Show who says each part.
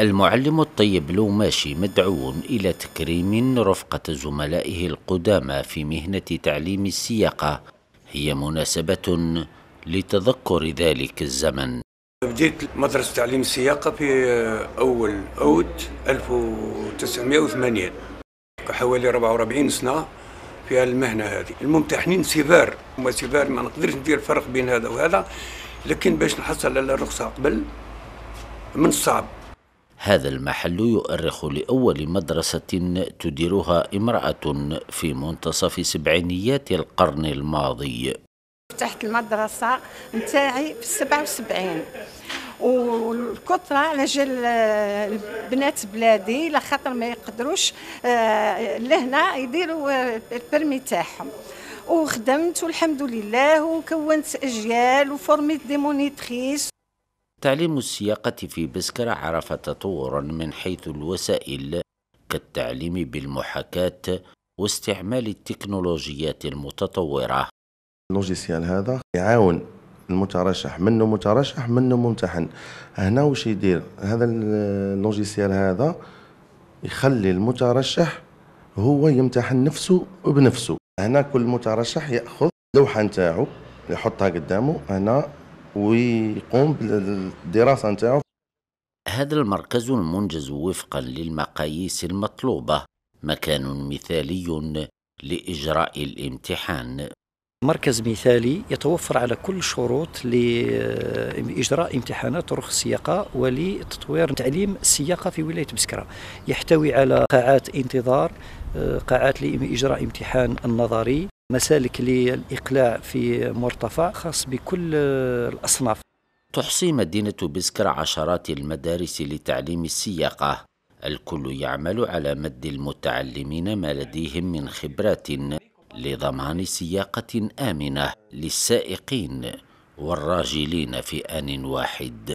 Speaker 1: المعلم الطيب لو ماشي مدعو إلى تكريم رفقة زملائه القدامى في مهنة تعليم السياقة هي مناسبة لتذكر ذلك الزمن
Speaker 2: بديت مدرسة تعليم السياقة في أول أوت 1980 حوالي 44 سنة في المهنة هذه الممتحنين سبار هما سبار ما نقدرش ندير فرق بين هذا وهذا لكن باش نحصل على الرخصة قبل من الصعب
Speaker 1: هذا المحل يؤرخ لأول مدرسة تديرها امرأة في منتصف سبعينيات القرن الماضي
Speaker 3: فتحت المدرسة نتاعي في السبعة وسبعين والكثرة على جال بنات بلادي لخاطر ما يقدروش آه، لهنا يديروا آه، البرمي تاعهم وخدمت والحمد لله وكونت اجيال وفورميت ديمونيتريس
Speaker 1: تعليم السياقة في بسكرة عرف تطورا من حيث الوسائل كالتعليم بالمحاكاة واستعمال التكنولوجيات المتطورة
Speaker 4: اللوجيسيال هذا يعاون المترشح منه مترشح منه ممتحن هنا وش يدير هذا اللوجيسيال هذا يخلي المترشح هو يمتحن نفسه بنفسه هنا كل مترشح ياخذ لوحه نتاعو يحطها قدامه هنا ويقوم بالدراسة نتاعو
Speaker 1: هذا المركز المنجز وفقا للمقاييس المطلوبة مكان مثالي لإجراء الامتحان
Speaker 5: مركز مثالي يتوفر على كل شروط لإجراء امتحانات رخص السياقة ولتطوير تعليم السياقة في ولاية بسكرة يحتوي على قاعات انتظار قاعات لإجراء امتحان النظري مسالك للإقلاع في مرتفع خاص بكل الأصناف
Speaker 1: تحصي مدينة بسكر عشرات المدارس لتعليم السياقة الكل يعمل على مد المتعلمين ما لديهم من خبرات لضمان سياقة آمنة للسائقين والراجلين في آن واحد